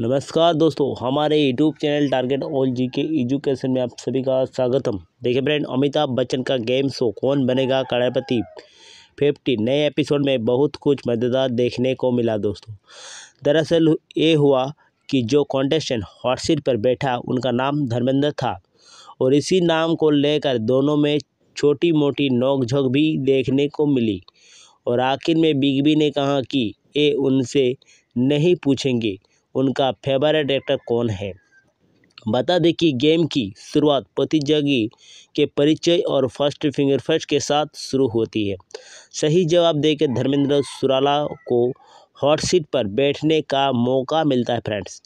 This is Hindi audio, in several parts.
नमस्कार दोस्तों हमारे यूट्यूब चैनल टारगेट ऑल जी के एजुकेशन में आप सभी का स्वागतम देखिए फ्रेंड अमिताभ बच्चन का गेम शो कौन बनेगा कड़ापति फिफ्टी नए एपिसोड में बहुत कुछ मजेदार देखने को मिला दोस्तों दरअसल ये हुआ कि जो कॉन्टेस्टेंट हॉटसीट पर बैठा उनका नाम धर्मेंद्र था और इसी नाम को लेकर दोनों में छोटी मोटी नोकझोंक भी देखने को मिली और आखिर में बिग बी ने कहा कि ये उनसे नहीं पूछेंगे उनका फेवरेट एक्टर कौन है बता दें कि गेम की शुरुआत प्रतिजोगी के परिचय और फर्स्ट फिंगर फर्स्ट के साथ शुरू होती है सही जवाब देकर धर्मेंद्र सुराला को हॉट सीट पर बैठने का मौका मिलता है फ्रेंड्स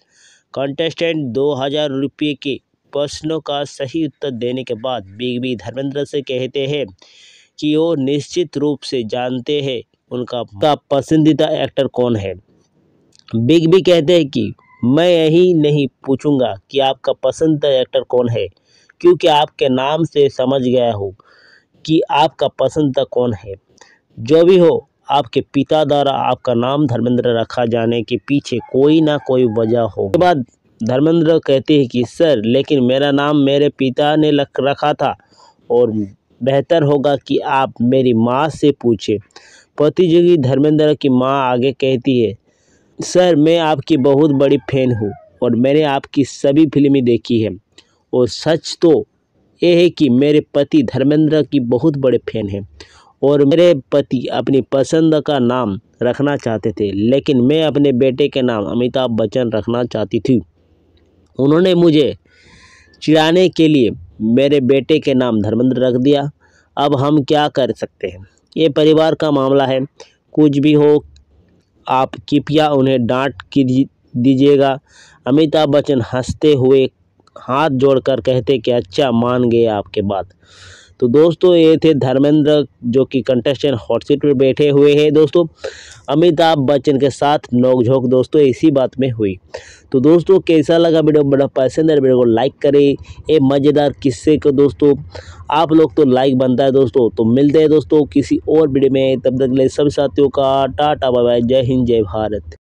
कंटेस्टेंट दो हज़ार रुपये के प्रश्नों का सही उत्तर देने के बाद बिग बी धर्मेंद्र से कहते हैं कि वो निश्चित रूप से जानते हैं उनका पसंदीदा एक्टर कौन है बिग बी कहते हैं कि मैं यही नहीं पूछूंगा कि आपका पसंदीदा एक्टर कौन है क्योंकि आपके नाम से समझ गया हूँ कि आपका पसंदीदा कौन है जो भी हो आपके पिता द्वारा आपका नाम धर्मेंद्र रखा जाने के पीछे कोई ना कोई वजह हो उसके बाद धर्मेंद्र कहते हैं कि सर लेकिन मेरा नाम मेरे पिता ने रखा था और बेहतर होगा कि आप मेरी माँ से पूछें प्रतियोगी धर्मेंद्र की माँ आगे कहती है सर मैं आपकी बहुत बड़ी फ़ैन हूँ और मैंने आपकी सभी फिल्में देखी है और सच तो ये है कि मेरे पति धर्मेंद्र की बहुत बड़े फ़ैन हैं और मेरे पति अपनी पसंद का नाम रखना चाहते थे लेकिन मैं अपने बेटे के नाम अमिताभ बच्चन रखना चाहती थी उन्होंने मुझे चिड़ाने के लिए मेरे बेटे के नाम धर्मेंद्र रख दिया अब हम क्या कर सकते हैं ये परिवार का मामला है कुछ भी हो आप कृपया उन्हें डांट की दीजिएगा अमिताभ बच्चन हंसते हुए हाथ जोड़कर कहते कि अच्छा मान गए आपके बात तो दोस्तों ये थे धर्मेंद्र जो कि कंटेस्टेंट हॉट सीट पर बैठे हुए हैं दोस्तों अमिताभ बच्चन के साथ नोकझोंक दोस्तों इसी बात में हुई तो दोस्तों कैसा लगा वीडियो बड़ा पसंद है वीडियो को लाइक करें ये मज़ेदार किस्से को दोस्तों आप लोग तो लाइक बनता है दोस्तों तो मिलते हैं दोस्तों किसी और वीडियो में तब तक ले सभी साथियों का टाटा बाय जय हिंद जय भारत